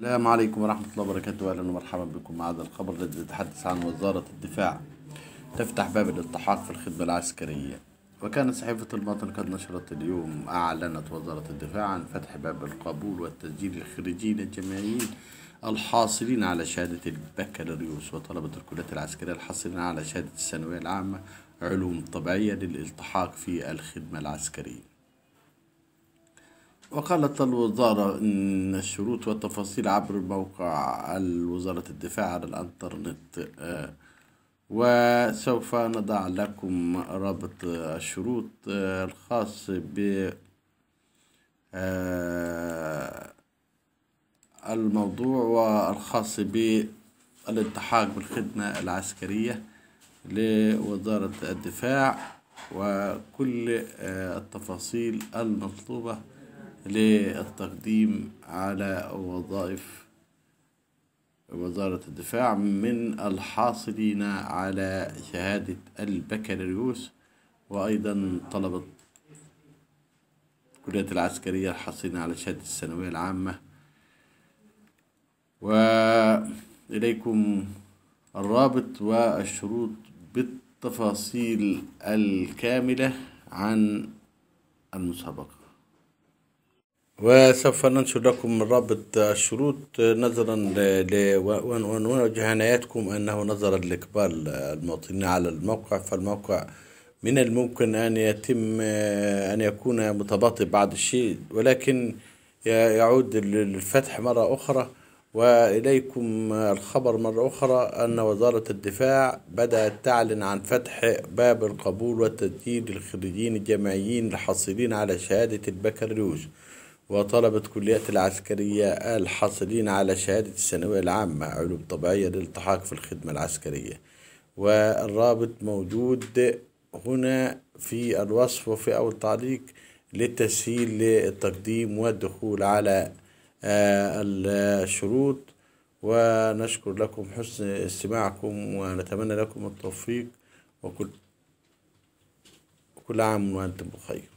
السلام عليكم ورحمة الله وبركاته أهلا ومرحبا بكم مع هذا الخبر الذي يتحدث عن وزارة الدفاع تفتح باب الالتحاق في الخدمة العسكرية وكانت صحيفة الباطن قد نشرت اليوم أعلنت وزارة الدفاع عن فتح باب القبول والتسجيل للخريجين الجامعيين الحاصلين على شهادة البكالوريوس وطلبة الكليات العسكرية الحاصلين على شهادة الثانوية العامة علوم طبيعية للالتحاق في الخدمة العسكرية وقالت الوزارة إن الشروط والتفاصيل عبر موقع وزارة الدفاع على الإنترنت آه، وسوف نضع لكم رابط الشروط آه، الخاص ب آه، الموضوع والخاص بالالتحاق بالخدمة العسكرية لوزارة الدفاع وكل التفاصيل المطلوبة للتقديم على وظائف وزارة الدفاع من الحاصلين على شهادة البكالوريوس وأيضا طلبة الكلية العسكرية الحاصلين على شهادة الثانوية العامة وإليكم الرابط والشروط بالتفاصيل الكاملة عن المسابقة وسوف ننشر لكم رابط الشروط آه، نظرا ل ونوجه عنايتكم انه نظرا لاقبال المواطنين على الموقع فالموقع من الممكن ان يتم آه، ان يكون متباطئ بعض الشيء ولكن يعود للفتح مره اخرى واليكم الخبر مره اخرى ان وزاره الدفاع بدات تعلن عن فتح باب القبول والتسجيل للخريجين الجامعيين الحاصلين على شهاده البكالوريوس وطلبة كلية العسكرية الحاصلين على شهادة الثانوية العامة علوم طبيعية للالتحاق في الخدمة العسكرية والرابط موجود هنا في الوصف وفي أول تعليق للتسهيل للتقديم والدخول على آه، الشروط ونشكر لكم حسن استماعكم ونتمنى لكم التوفيق وكل كل عام وأنتم بخير